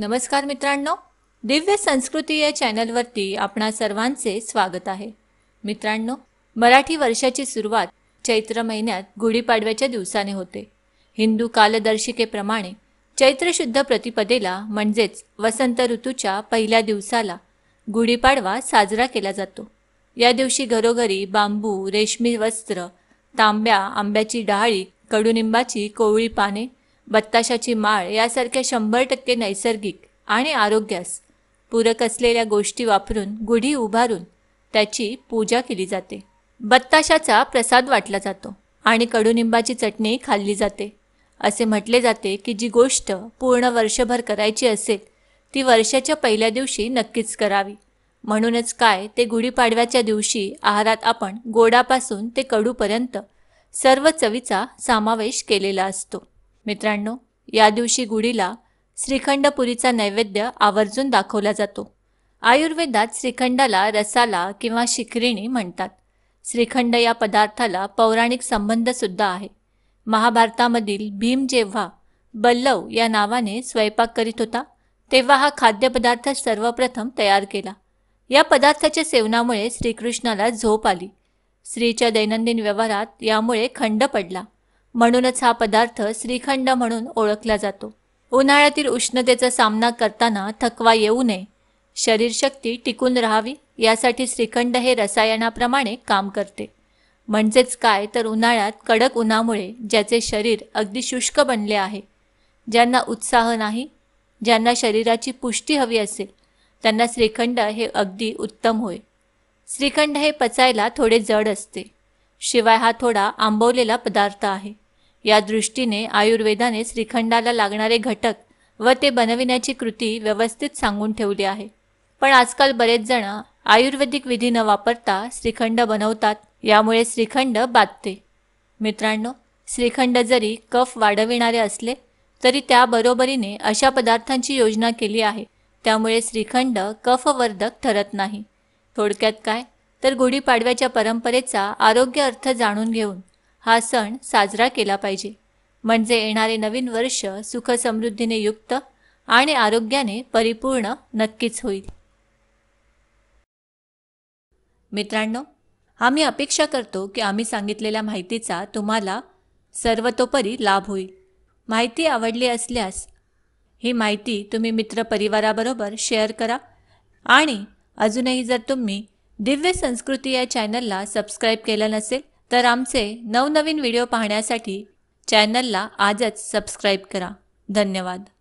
नमस्कार मित्रांनो दिव्य संस्कृती या चॅनलवरती आपणा सर्वांचे स्वागत आहे मित्रांनो मराठी वर्षाची सुरुवात चैत्र महिन्यात गुढीपाडव्याच्या दिवसाने होते हिंदू कालदर्शिकेप्रमाणे चैत्र शुद्ध प्रतिपदेला म्हणजेच वसंत ऋतूच्या पहिल्या दिवसाला गुढीपाडवा साजरा केला जातो या दिवशी घरोघरी बांबू रेशमी वस्त्र तांब्या आंब्याची डाळी कडुनिंबाची कोवळी पाने बत्ताशाची माळ यासारख्या शंभर टक्के नैसर्गिक आणि आरोग्यास पूरक असलेल्या गोष्टी वापरून गुढी उभारून त्याची पूजा केली जाते बत्ताशाचा प्रसाद वाटला जातो आणि कडुनिंबाची चटणी खाल्ली जाते असे म्हटले जाते की जी गोष्ट पूर्ण वर्षभर करायची असेल ती वर्षाच्या पहिल्या दिवशी नक्कीच करावी म्हणूनच काय ते गुढीपाडव्याच्या दिवशी आहारात आपण गोडापासून ते कडूपर्यंत सर्व चवीचा समावेश केलेला असतो मित्रांनो या दिवशी गुढीला श्रीखंडपुरीचा नैवेद्य आवर्जून दाखवला जातो आयुर्वेदात श्रीखंडाला रसाला किंवा शिखरिणी म्हणतात श्रीखंड या पदार्थाला पौराणिक संबंधसुद्धा आहे महाभारतामधील भीम जेव्हा बल्लव या नावाने स्वयंपाक करीत होता तेव्हा हा खाद्यपदार्थ सर्वप्रथम तयार केला या पदार्थाच्या सेवनामुळे श्रीकृष्णाला झोप आली स्त्रीच्या दैनंदिन व्यवहारात यामुळे खंड पडला म्हणूनच हा पदार्थ श्रीखंड म्हणून ओळखला जातो उन्हाळ्यातील उष्णतेचा सामना करताना थकवा येऊ नये शरीरशक्ती टिकून राहावी यासाठी श्रीखंड हे रसायनाप्रमाणे काम करते म्हणजेच काय तर उन्हाळ्यात कडक उन्हामुळे ज्याचे शरीर अगदी शुष्क बनले आहे ज्यांना उत्साह नाही ज्यांना शरीराची पुष्टी हवी असेल त्यांना श्रीखंड हे अगदी उत्तम होय श्रीखंड हे पचायला थोडे जड असते शिवाय हा थोडा आंबवलेला पदार्थ आहे या दृष्टीने आयुर्वेदाने श्रीखंडाला लागणारे घटक व ते बनविण्याची कृती व्यवस्थित सांगून ठेवली आहे पण आजकाल बरेच जण आयुर्वेदिक विधी न वापरता श्रीखंड बनवतात यामुळे श्रीखंड बाधते मित्रांनो श्रीखंड जरी कफ वाढविणारे असले तरी त्या बरोबरीने अशा पदार्थांची योजना केली आहे त्यामुळे श्रीखंड कफवर्धक ठरत नाही थोडक्यात काय तर गुढीपाडव्याच्या परंपरेचा आरोग्य अर्थ जाणून घेऊन हा सण साजरा केला पाहिजे म्हणजे येणारे नवीन वर्ष सुखसमृद्धीने युक्त आणि आरोग्याने परिपूर्ण नक्कीच होईल मित्रांनो आम्ही अपेक्षा करतो की आम्ही सांगितलेल्या माहितीचा तुम्हाला सर्वतोपरी लाभ होईल माहिती आवडली असल्यास ही माहिती तुम्ही मित्रपरिवाराबरोबर शेअर करा आणि अजूनही जर तुम्ही दिव्य संस्कृती या चॅनलला सबस्क्राईब केलं नसेल तर आमचे नवनवीन व्हिडिओ पाहण्यासाठी चॅनलला आजच सबस्क्राईब करा धन्यवाद